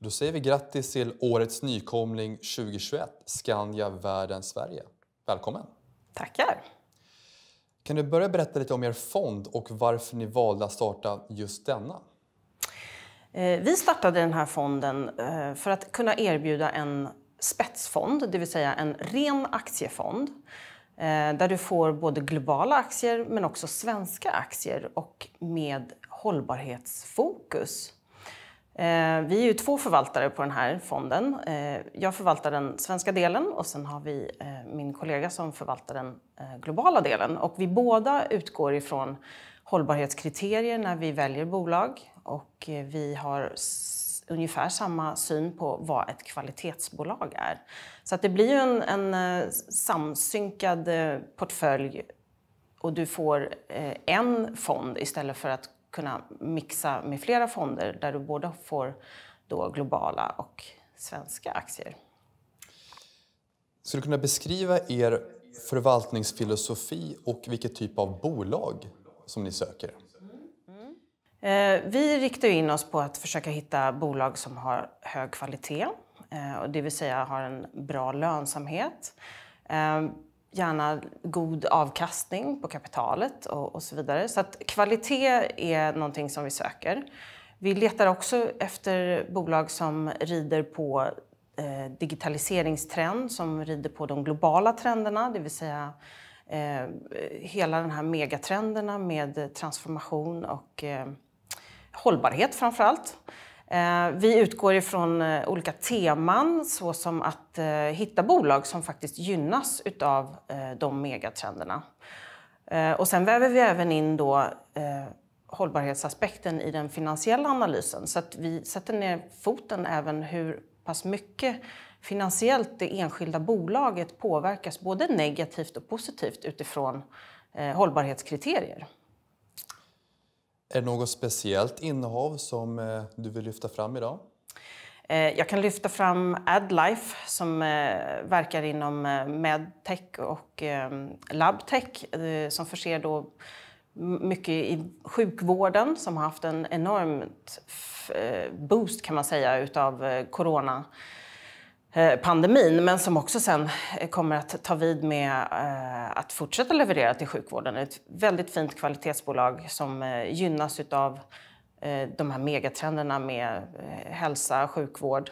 Då säger vi grattis till årets nykomling 2021, Skandia Världen Sverige. Välkommen! Tackar! Kan du börja berätta lite om er fond och varför ni valde att starta just denna? Eh, vi startade den här fonden eh, för att kunna erbjuda en spetsfond, det vill säga en ren aktiefond eh, där du får både globala aktier men också svenska aktier och med hållbarhetsfokus. Eh, vi är ju två förvaltare på den här fonden. Eh, jag förvaltar den svenska delen och sen har vi eh, min kollega som förvaltar den globala delen. Och vi båda utgår ifrån hållbarhetskriterier när vi väljer bolag och vi har ungefär samma syn på vad ett kvalitetsbolag är. Så att det blir en, en samsynkad portfölj och du får en fond istället för att kunna mixa med flera fonder där du både får då globala och svenska aktier. Skulle du kunna beskriva er förvaltningsfilosofi och vilken typ av bolag som ni söker? Eh, vi riktar in oss på att försöka hitta bolag som har hög kvalitet, eh, det vill säga har en bra lönsamhet. Eh, gärna god avkastning på kapitalet och, och så vidare. Så att kvalitet är någonting som vi söker. Vi letar också efter bolag som rider på eh, digitaliseringstrend, som rider på de globala trenderna, det vill säga eh, hela den här megatrenderna med transformation och eh, hållbarhet framför allt. Eh, vi utgår ifrån eh, olika teman såsom att eh, hitta bolag som faktiskt gynnas av de megatrenderna. Och sen väver vi även in då hållbarhetsaspekten i den finansiella analysen så att vi sätter ner foten även hur pass mycket finansiellt det enskilda bolaget påverkas både negativt och positivt utifrån hållbarhetskriterier. Är det något speciellt innehav som eh, du vill lyfta fram idag? Eh, jag kan lyfta fram AdLife som eh, verkar inom medtech och ehm, labtech som förser då mycket i sjukvården som har haft en enorm boost kan man säga utav corona pandemin men som också sen kommer att ta vid med att fortsätta leverera till sjukvården. Ett väldigt fint kvalitetsbolag som eh, gynnas av eh, de här megatrenderna med eh, hälsa, och sjukvård.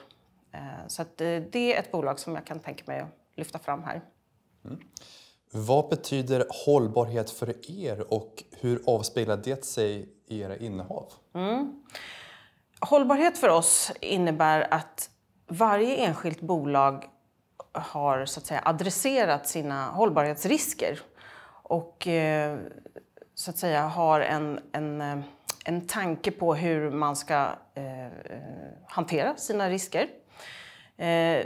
Så det är ett bolag som jag kan tänka mig att lyfta fram här. Mm. Vad betyder hållbarhet för er och hur avspeglar det sig i era innehav? Mm. Hållbarhet för oss innebär att varje enskilt bolag har så att säga, adresserat sina hållbarhetsrisker och eh, så att säga har en, en, eh, en tanke på hur man ska eh, hantera sina risker.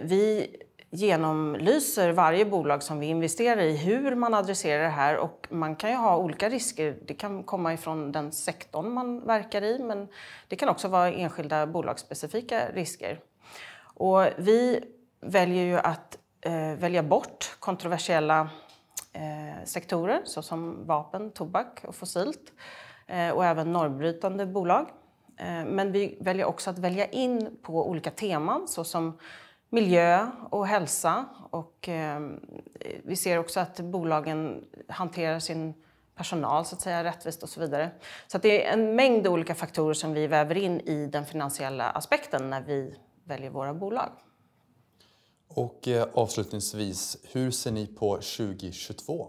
Vi genomlyser varje bolag som vi investerar i hur man adresserar det här och man kan ju ha olika risker. Det kan komma ifrån den sektorn man verkar i men det kan också vara enskilda bolagsspecifika risker. Och vi väljer ju att Eh, välja bort kontroversiella eh, sektorer såsom vapen, tobak och fossilt eh, och även normbrytande bolag. Men vi väljer också att välja in på olika teman såsom miljö och hälsa. Och vi ser också att bolagen hanterar sin personal så att säga, rättvist och så vidare. Så det är en mängd olika faktorer som vi väver in i den finansiella aspekten när vi väljer våra bolag. Och eh, avslutningsvis, hur ser ni på 2022?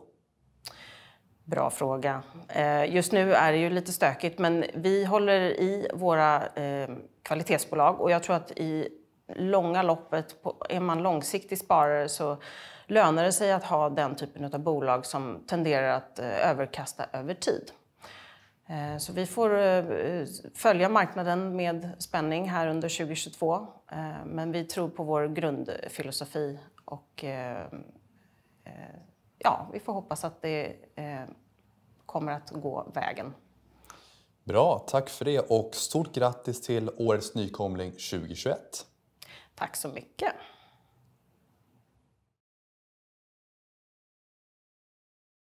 Bra fråga. Eh, just nu är det ju lite stökigt, men vi håller i våra eh, kvalitetsbolag och jag tror att i långa loppet, är man långsiktig sparare så lönar det sig att ha den typen av bolag som tenderar att överkasta över tid. Eh, så vi får eh, följa marknaden med spänning här under 2022. Eh, men vi tror på vår grundfilosofi och ja, vi får hoppas att det kommer att gå vägen. Bra, tack för det och stort grattis till årets nykomling 2021. Tack så mycket.